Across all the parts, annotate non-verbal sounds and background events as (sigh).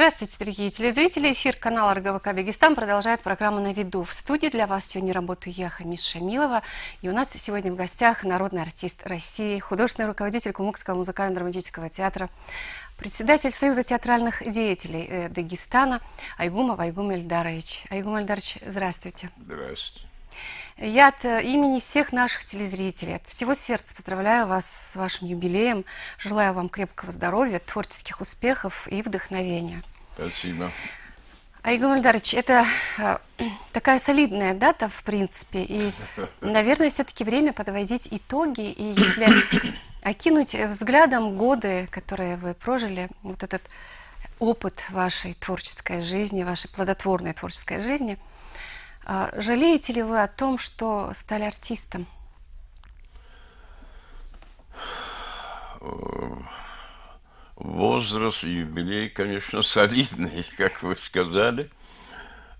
Здравствуйте, дорогие телезрители. Эфир канала РГВК Дагестан продолжает программу «На виду». В студии для вас сегодня работаю я, Хамис Шамилова. И у нас сегодня в гостях народный артист России, художественный руководитель Кумыкского музыкально-драматического театра, председатель Союза театральных деятелей э, Дагестана Айгумов Айгум Эльдарович. Айгум Эльдарович, здравствуйте. Здравствуйте. Я от э, имени всех наших телезрителей, от всего сердца поздравляю вас с вашим юбилеем. Желаю вам крепкого здоровья, творческих успехов и вдохновения. Спасибо. Айгам Ильдарович, это э, (clears throat) такая солидная дата, в принципе, и, (laughs) наверное, все-таки время подводить итоги, и если (coughs) окинуть взглядом годы, которые вы прожили, вот этот опыт вашей творческой жизни, вашей плодотворной творческой жизни – а жалеете ли вы о том, что стали артистом? Возраст, юбилей, конечно, (laughs) солидный, как вы сказали.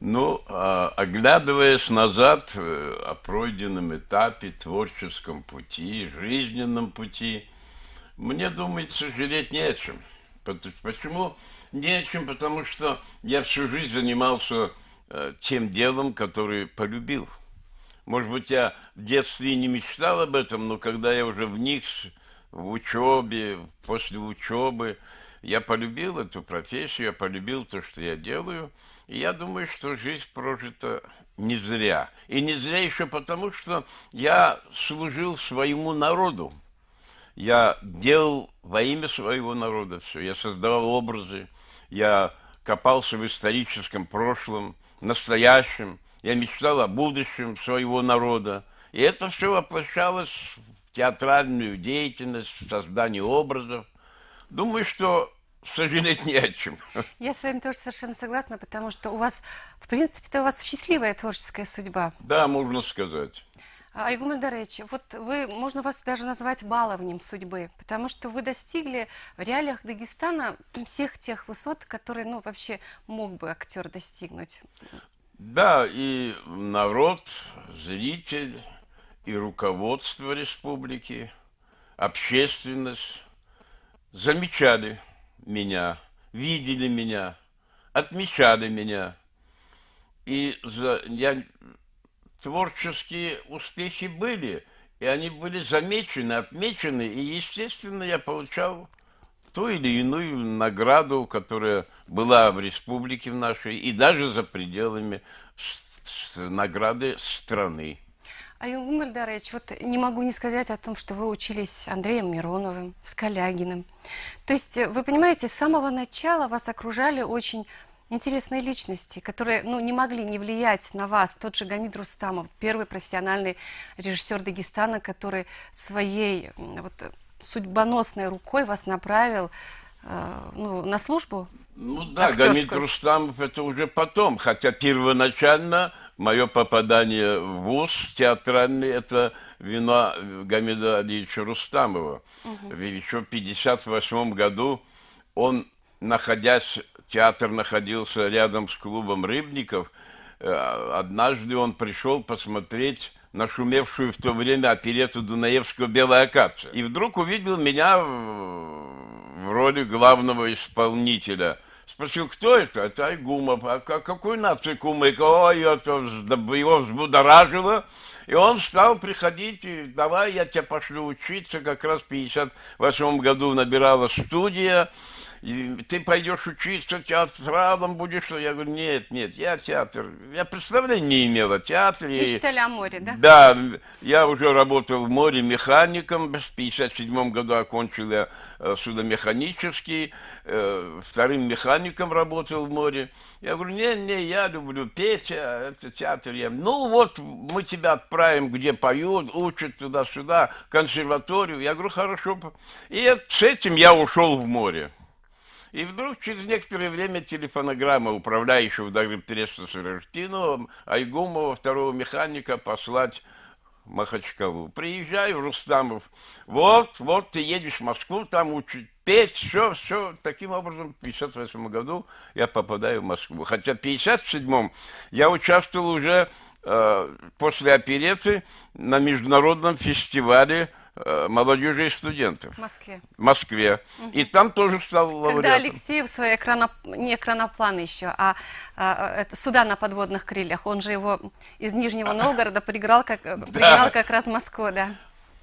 Ну, а, оглядываясь назад э, о пройденном этапе, творческом пути, жизненном пути, мне думается, жалеть не о чем. Почему не о чем? Потому что я всю жизнь занимался Э, тем делом, который полюбил. Может быть, я в детстве не мечтал об этом, но когда я уже в них в учебе, после учебы, я полюбил эту профессию, я полюбил то, что я делаю. И я думаю, что жизнь прожита не зря. И не зря еще потому, что я служил своему народу. Я делал во имя своего народа все. Я создавал образы, я копался в историческом прошлом – настоящем, я мечтал о будущем своего народа. И это все воплощалось в театральную деятельность, в создание образов. Думаю, что сожалеть не о чем. (laughs) Я с вами тоже совершенно согласна, потому что у вас, в принципе-то, у вас счастливая творческая судьба. Да, можно сказать. А, Айгуль Даревич, вот вы, можно вас даже назвать баловнем судьбы, потому что вы достигли в реалиях Дагестана всех тех высот, которые, ну, вообще мог бы актер достигнуть. Да, и народ, зритель, и руководство республики, общественность замечали меня, видели меня, отмечали меня. И за, я творческие успехи были, и они были замечены, отмечены, и, естественно, я получал ту или иную награду, которая была в республике нашей и даже за пределами награды страны. Аюн Гумальдарович, вот не могу не сказать о том, что вы учились с Андреем Мироновым, с Калягиным. То есть, э, вы понимаете, с самого начала вас окружали очень интересные личности, которые ну, не могли не влиять на вас. Тот же Гамид Рустамов, первый профессиональный режиссер Дагестана, который своей вот, судьбоносной рукой вас направил э, ну, на службу. Ну да, актерскую. Гамид Рустамов это уже потом, хотя первоначально мое попадание в ВУЗ театральный – это вина Гамида Алиевича Рустамова. Угу. Еще в 1958 году он, находясь театр находился рядом с клубом рыбников. Э, однажды он пришел посмотреть нашумевшую в то время оперету Дунаевского «Белая акация». И вдруг увидел меня в роли главного исполнителя – Спросил, кто это? Это Айгумов. А какую нацию Кумык? Ой, это его взбудоражило. И он стал приходить, и давай я тебя пошлю учиться. Как раз в 58 году набирала студия. И ты пойдешь учиться театралом будешь. Я говорю, нет, нет, я театр. Я представления не имела. Театр. Мечтали о море, да? Да. Я уже работал в море механиком. В 57 году окончил я э, судомеханический, э, вторым механиком механиком работал в море. Я говорю, не, не, я люблю петь, а это театр. Я... Ну вот мы тебя отправим, где поют, учат туда-сюда, консерваторию. Я говорю, хорошо. И с этим я ушел в море. И вдруг через некоторое время телефонограмма управляющего Дагреб Тресса Сарыштинова, Айгумова, второго механика, послать Махачкалу. Приезжай Рустамов. Вот, вот ты едешь в Москву, там учить петь, все, все. Таким образом, в 1958 году я попадаю в Москву. Хотя в 1957 я участвовал уже э, после опереты на международном фестивале Э, молодежи и студентов. В Москве. В Москве. Угу. И там тоже стал лауреатом. Когда Алексеев свои экрано... не экранопланы еще, а, а это суда на подводных крыльях, он же его из Нижнего (laughs) Новгорода приграл как, э, пригнал как раз в Москву, да.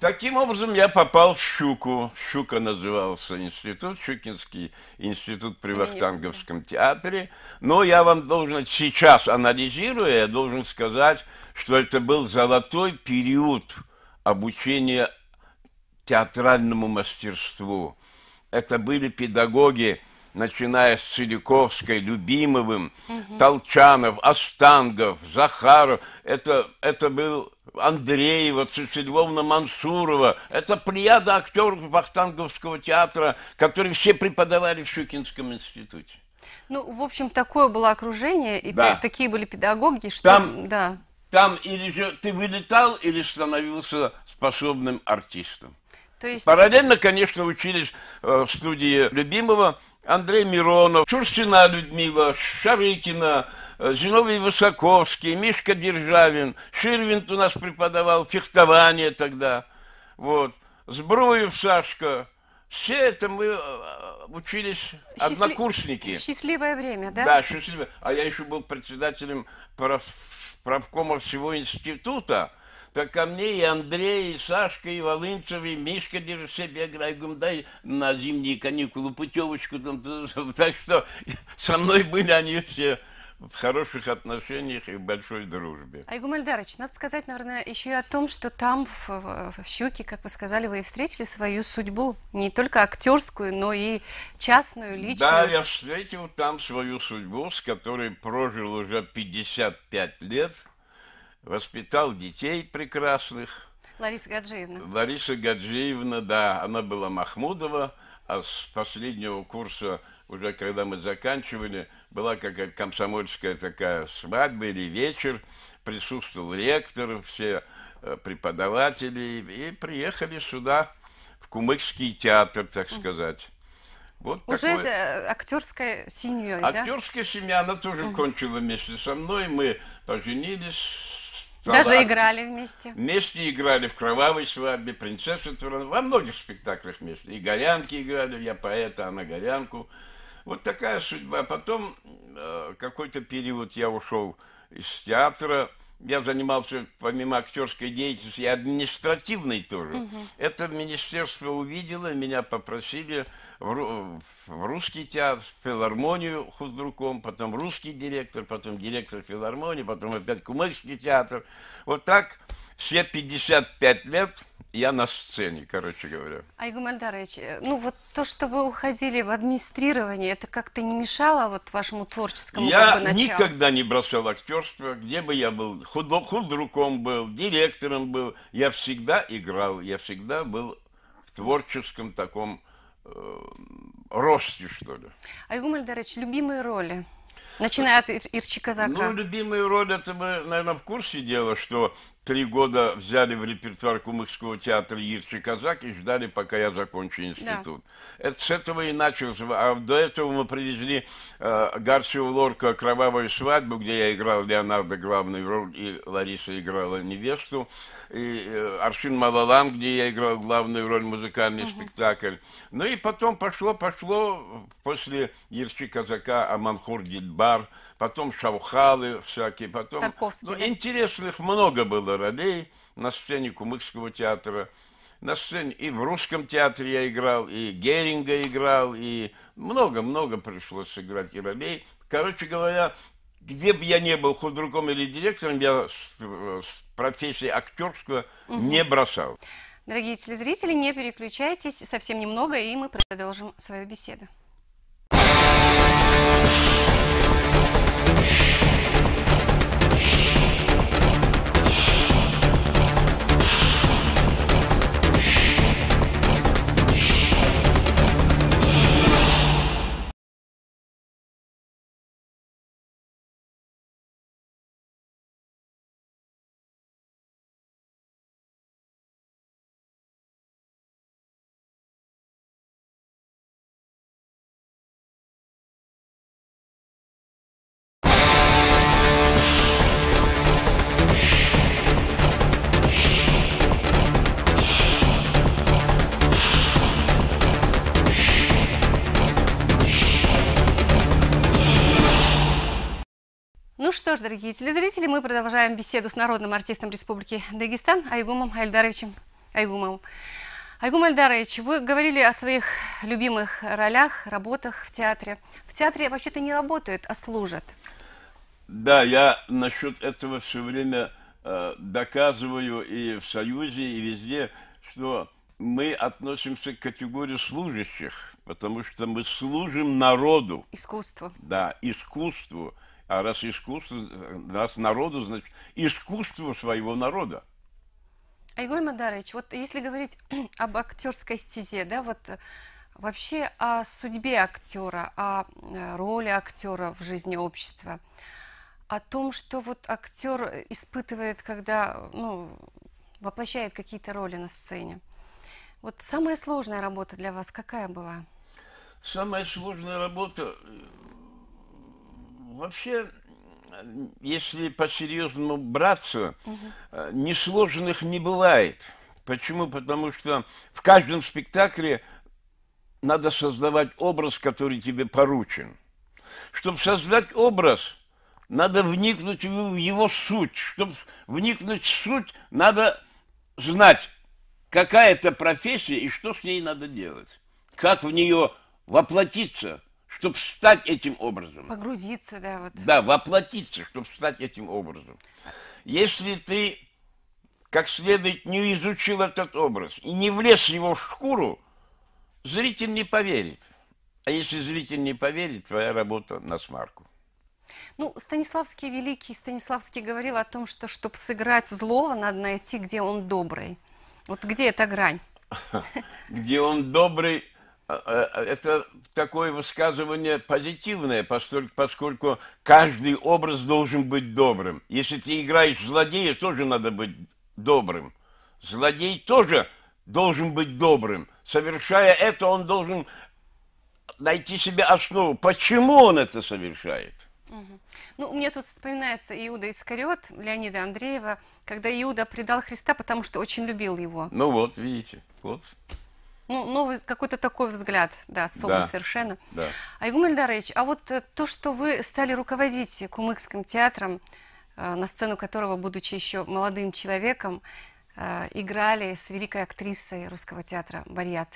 Таким образом, я попал в Щуку. Щука назывался институт, Щукинский институт при Вахтанговском театре. Но я вам должен, сейчас анализируя, я должен сказать, что это был золотой период обучения театральному мастерству. Это были педагоги, начиная с Целиковской, Любимовым, угу. Толчанов, Остангов, Захаров. Это, это был Андреева, Цицельевна Мансурова. Это плеяда актеров Вахтанговского театра, которые все преподавали в Щукинском институте. Ну, в общем, такое было окружение, и да. такие были педагоги, что... Там, да. там или же ты вылетал, или становился способным артистом. То есть... Параллельно, конечно, учились э, в студии любимого Андрей Миронов, Шуршина Людмила, Шарыкина, э, Зиновий Высоковский, Мишка Державин, Ширвинт у нас преподавал, фехтование тогда, вот, Сбруев Сашка, все это мы э, учились Счастли... однокурсники. Счастливое время, да? Да, счастливое. А я еще был председателем прав... правкома всего института. Так ко мне и Андрей, и Сашка, и Волынцев, и Мишка себе играют. Говорю, дай на зимние каникулы путевочку. Там, (laughs) так что со мной были они все в хороших отношениях и в большой дружбе. Айгум Альдарович, надо сказать, наверное, еще и о том, что там, в, в Щуке, как вы сказали, вы и встретили свою судьбу. Не только актерскую, но и частную, личную. Да, я встретил там свою судьбу, с которой прожил уже 55 лет – воспитал детей прекрасных. Лариса Гаджиевна. Лариса Гаджиевна, да, она была Махмудова, а с последнего курса, уже когда мы заканчивали, была какая-то комсомольская такая свадьба или вечер, присутствовал ректор, все э, преподаватели, и приехали сюда, в Кумыкский театр, так сказать. Вот Уже такой... Э, актерская семья, да? Актерская семья, она тоже угу. кончила вместе со мной, мы поженились, даже играли вместе. Вместе играли в «Кровавой свадьбе», «Принцесса Турана». Во многих спектаклях вместе. И «Горянки» играли, я поэта, она «Горянку». Вот такая судьба. Потом э, какой-то период я ушел из театра. Я занимался, помимо актерской деятельности, и административной тоже. Угу. Это министерство увидело, меня попросили в русский театр, в филармонию худруком, потом русский директор, потом директор филармонии, потом опять кумыкский театр. Вот так все 55 лет я на сцене, короче говоря. Айгум Альдарович, э, ну вот то, что вы уходили в администрирование, это как-то не мешало вот вашему творческому я как бы, началу? Я никогда не бросал актерство, где бы я был, худло, худруком был, директором был, я всегда играл, я всегда был в творческом таком Э, росте, что ли. Айгум Альдарович, любимые роли? Начиная от Ирчи Казака. Ну, любимые роли, это мы, наверное, в курсе дела, что три года взяли в репертуар Кумыкского театра Ирчи Казак и ждали, пока я закончу институт. Да. Это с этого и началось. А до этого мы привезли э, Гарсио Лорка «Кровавую свадьбу», где я играл Леонардо главную роль, и Лариса играла невесту, и э, «Аршин Малалан», где я играл главную роль, музыкальный угу. спектакль. Ну и потом пошло-пошло, э, после Ирчи Казака «Аманхур Дильбар», потом Шаухалы всякие, потом... Ну, Тарковский, ну, да? Интересных много было ролей на сцене Кумыкского театра, на сцене и в русском театре я играл, и Геринга играл, и много-много пришлось играть и ролей. Короче говоря, где бы я не был худруком или директором, я с, профессии актерского угу. не бросал. Дорогие телезрители, не переключайтесь, совсем немного, и мы продолжим свою беседу. ж, дорогие телезрители, мы продолжаем беседу с народным артистом Республики Дагестан Айгумом Айдаровичем Айгумовым. Айгум Альдарович, вы говорили о своих любимых ролях, работах в театре. В театре вообще-то не работают, а служат. Да, я насчет этого все время э, доказываю и в Союзе, и везде, что мы относимся к категории служащих, потому что мы служим народу. Искусству. Да, искусству. А раз искусство, раз народу, значит, искусство своего народа. Айгуль Мадарович, вот если говорить (clears throat) об актерской стезе, да, вот э, вообще о судьбе актера, о э, роли актера в жизни общества, о том, что вот актер испытывает, когда ну, воплощает какие-то роли на сцене. Вот самая сложная работа для вас какая была? Самая сложная работа э, Вообще, если по-серьезному браться, угу. несложных не бывает. Почему? Потому что в каждом спектакле надо создавать образ, который тебе поручен. Чтобы создать образ, надо вникнуть в его суть. Чтобы вникнуть в суть, надо знать, какая это профессия и что с ней надо делать. Как в нее воплотиться, чтобы стать этим образом. Погрузиться, да, вот. Да, воплотиться, чтобы стать этим образом. Если ты как следует не изучил этот образ и не влез его в шкуру, зритель не поверит. А если зритель не поверит, твоя работа на смарку. Ну, Станиславский великий, Станиславский говорил о том, что чтобы сыграть злого, надо найти, где он добрый. Вот где эта грань? (laughs) Где он добрый, а, а, а, это такое высказывание позитивное, поскольку, каждый образ должен быть добрым. Если ты играешь злодея, тоже надо быть добрым. Злодей тоже должен быть добрым. Совершая это, он должен найти себе основу. Почему он это совершает? Ну, у меня тут вспоминается Иуда Искариот Леонида Андреева, когда Иуда предал Христа, потому что очень любил его. Ну вот, видите, вот. Ну, новый какой-то такой взгляд, да, особо да. совершенно. Да. Айгум Эльдарович, а вот э, то, что вы стали руководить Кумыкским театром, э, на сцену которого, будучи еще молодым человеком, э, играли с великой актрисой русского театра Барьят.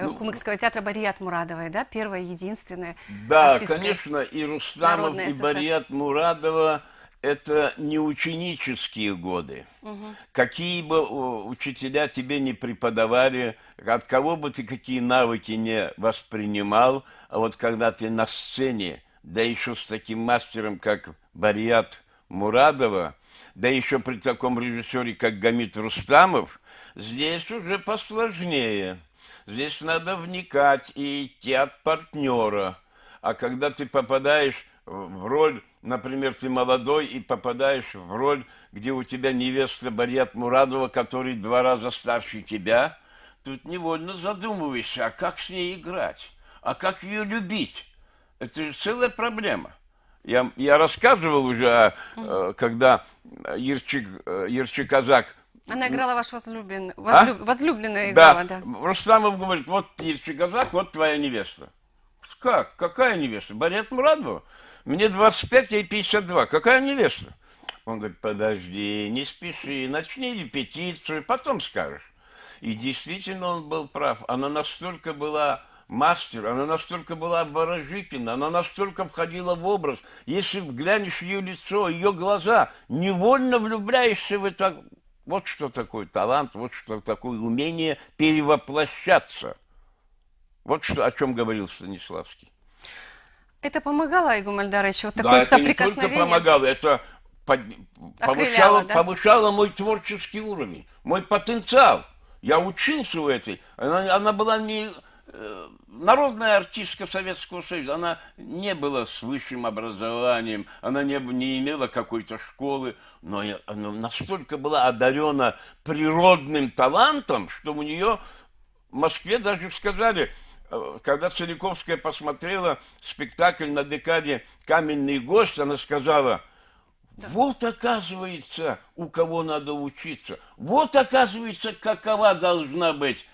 Ну, Кумыкского театра Барият Мурадовой, да, первая, единственная. Да, конечно, и Рустамов, и СССР. Барият Мурадова это не ученические годы. Угу. Какие бы э, учителя тебе не преподавали, от кого бы ты какие навыки не воспринимал, а вот когда ты на сцене, да еще с таким мастером, как Бариат Мурадова, да еще при таком режиссере, как Гамит Рустамов, здесь уже посложнее. Здесь надо вникать и идти от партнера. А когда ты попадаешь в роль например, ты молодой и попадаешь в роль, где у тебя невеста Барьят Мурадова, который два раза старше тебя, тут невольно задумываешься, а как с ней играть, а как ее любить. Это же целая проблема. Я, я рассказывал уже, угу. когда Ерчик, э, Ерчик Казак она играла ваш возлюблен... возлюб... а? возлюбленная играла, да. да. Рустамов говорит, вот Ерчик Казак, вот твоя невеста. Как? Какая невеста? Барет Мурадова? Мне 25, ей 52. Какая невеста? Он говорит, подожди, не спеши, начни репетицию, потом скажешь. И действительно он был прав. Она настолько была мастер, она настолько была обворожительна, она настолько входила в образ. Если глянешь ее лицо, ее глаза, невольно влюбляешься в это. Вот что такое талант, вот что такое умение перевоплощаться. Вот что, о чем говорил Станиславский. Это помогало, Айгу Мальдарович, вот такое да, соприкосновение? это помогало, это под... повышало, да? повышало мой творческий уровень, мой потенциал. Я учился у этой, она, она была не э, народная артистка Советского Союза, она не была с высшим образованием, она не, не имела какой-то школы, но я, она настолько была одарена природным талантом, что у нее в Москве даже сказали – Э, когда Целиковская посмотрела спектакль на декаде «Каменный гость», она сказала, вот оказывается, у кого надо учиться, вот оказывается, какова должна быть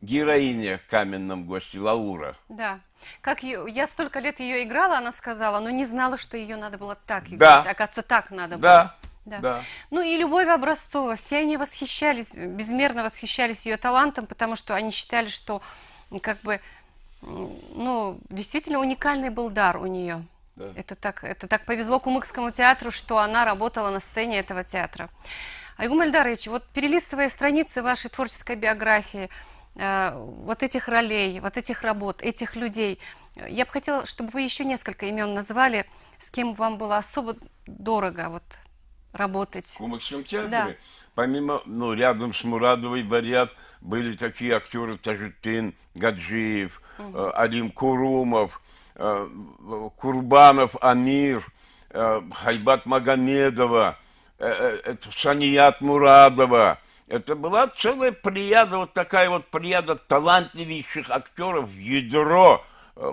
героиня в «Каменном госте» Лаура. Да. Как ее, я столько лет ее играла, она сказала, но не знала, что ее надо было так играть. Да. Оказывается, так надо было. Да. да. Ну и Любовь Образцова, все они восхищались, безмерно восхищались ее талантом, потому что они считали, что как бы, ну, действительно уникальный был дар у нее. Да. Это, так, это так повезло Кумыкскому театру, что она работала на сцене этого театра. Айгум Эльдарович, вот перелистывая страницы вашей творческой биографии, э, вот этих ролей, вот этих работ, этих людей, э, я бы хотела, чтобы вы еще несколько имен назвали, с кем вам было особо дорого вот, работать. В Кумыкском театре? Да помимо, ну, рядом с Мурадовой Барьят были такие актеры Тажитин, Гаджиев, угу. Алим Курумов, э, Курбанов Амир, э, Хайбат Магомедова, э, Саният Мурадова. Это была целая прияда вот такая вот прияда талантливейших актеров, ядро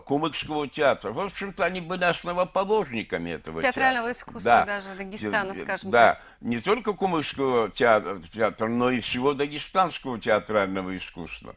Кумыкского театра. В общем-то, они были основоположниками этого театрального театра. искусства да. даже Дагестана, скажем да. так не только кумышского театра, но и всего дагестанского театрального искусства.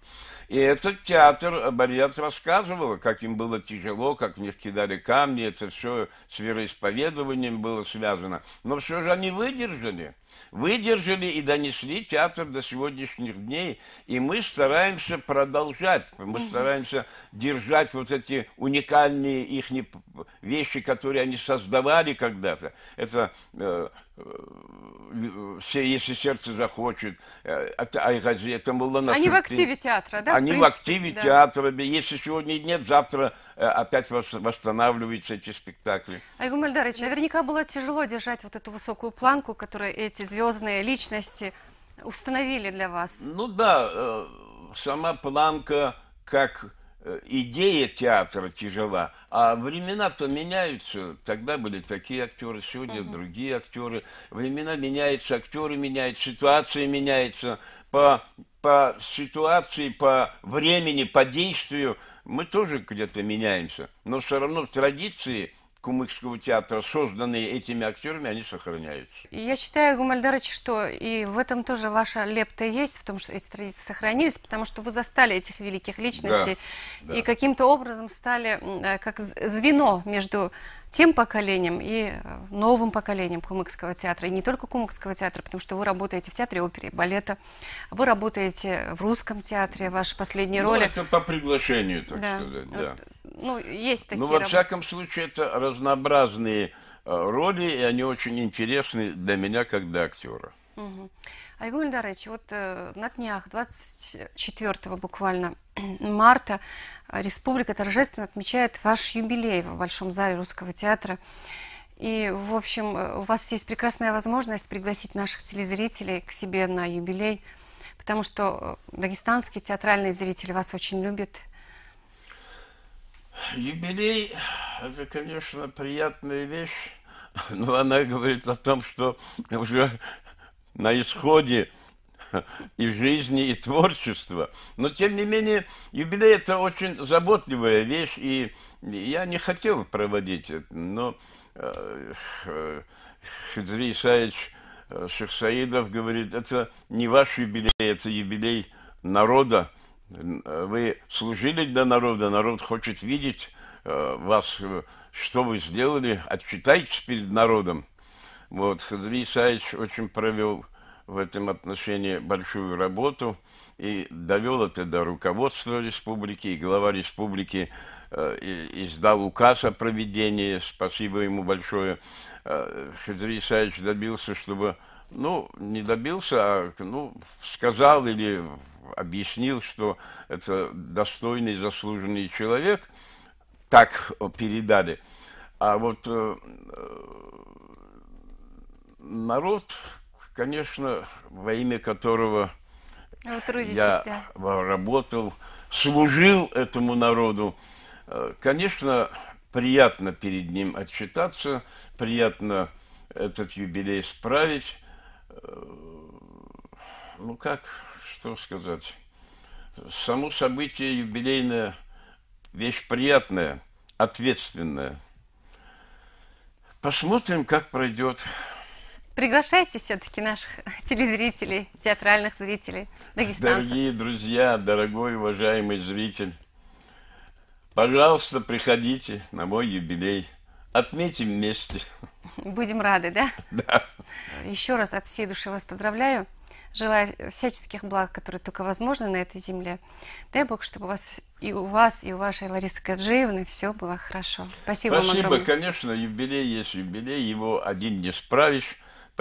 И этот театр, э, Барьят рассказывал, как им было тяжело, как в них кидали камни, это все с вероисповедованием было связано. Но все же они выдержали, выдержали и донесли театр до сегодняшних дней, и мы стараемся продолжать, мы стараемся держать вот эти уникальные их вещи, которые они создавали когда-то. Это э, Э, все, если сердце захочет, э, а это было на Они в активе театра, да? Они в, в активе да. театра. Если сегодня нет, завтра э, опять восстанавливаются эти спектакли. Айгум Эльдарович, наверняка было тяжело держать вот эту высокую планку, которую эти звездные личности установили для вас. Ну да, сама планка как Э, идея театра тяжела, а времена-то меняются. Тогда были такие актеры, сегодня угу. другие актеры. Времена меняются, актеры меняются, ситуация меняется. По, по ситуации, по времени, по действию мы тоже где-то меняемся. Но все равно в традиции – Кумыкского театра, созданные этими актерами, они сохраняются. Я считаю, Гумальдарович, что и в этом тоже ваша лепта есть, в том, что эти традиции сохранились, потому что вы застали этих великих личностей да, и да. каким-то образом стали э, как звено между тем поколениям и э, новым поколениям Кумыкского театра, и не только Кумыкского театра, потому что вы работаете в театре оперы и балета, вы работаете в русском театре, ваши последние ну, роли. это по приглашению, так да. сказать, да. Ну, есть ну, такие Ну, во работы. всяком случае, это разнообразные э, роли, и они очень интересны для меня как для актера. Угу. Айгуль Дарыч, вот э, на днях, 24 буквально (clears throat) марта, э, республика торжественно отмечает ваш юбилей в Большом зале Русского театра. И, в общем, э, у вас есть прекрасная возможность пригласить наших телезрителей к себе на юбилей, потому что э, дагестанские театральные зрители вас очень любят. Юбилей – это, конечно, приятная вещь, (laughs) но она говорит о том, что уже на исходе (laughs) и жизни, и творчества. Но, тем не менее, юбилей – это очень заботливая вещь, и я не хотел проводить это, но э, Хидри Исаевич э, Шахсаидов говорит, это не ваш юбилей, это юбилей народа. Вы служили для народа, народ хочет видеть э, вас, что вы сделали, отчитайтесь перед народом. Вот, Хадри Исаевич очень провел в этом отношении большую работу и довел это до руководства республики, и глава республики э, издал указ о проведении, спасибо ему большое. Э, Хадри Исаевич добился, чтобы, ну, не добился, а, ну, сказал или объяснил, что это достойный, заслуженный человек, так передали. А вот э, народ, конечно, во имя которого трудитесь, я да. работал, служил этому народу, э, конечно, приятно перед ним отчитаться, приятно этот юбилей справить. Э, ну как, что сказать? Само событие юбилейное вещь приятная, ответственная. Посмотрим, как пройдет. Приглашайте все-таки наших (laughs) телезрителей, театральных зрителей, дагестанцев. Дорогие друзья, дорогой уважаемый зритель, пожалуйста, приходите на мой юбилей. Отметим вместе. (laughs) Будем рады, да? (laughs) Да. Еще раз от всей души вас поздравляю. Желаю всяческих благ, которые только возможны на этой земле. Дай Бог, чтобы у вас и у вас, и у вашей Ларисы Гаджиевны все было хорошо. Спасибо, Спасибо вам огромное. Спасибо, конечно, юбилей есть юбилей, его один не справишь.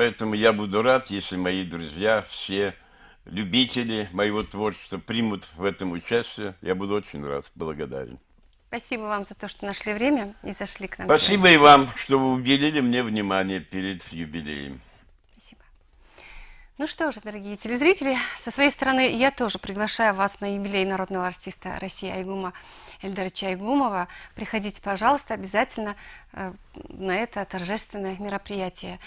Поэтому я буду рад, если мои друзья, все любители моего творчества примут в этом участие. Я буду очень рад, благодарен. Спасибо вам за то, что нашли время и зашли к нам. Спасибо сегодня. и вам, что вы уделили мне внимание перед юбилеем. Спасибо. Ну что же, дорогие телезрители, со своей стороны я тоже приглашаю вас на юбилей народного артиста России Айгума Эльдара Айгумова. Приходите, пожалуйста, обязательно э, на это торжественное мероприятие.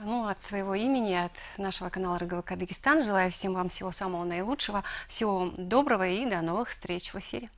Ну, от своего имени, от нашего канала РГВК Дагестан желаю всем вам всего самого наилучшего, всего доброго и до новых встреч в эфире.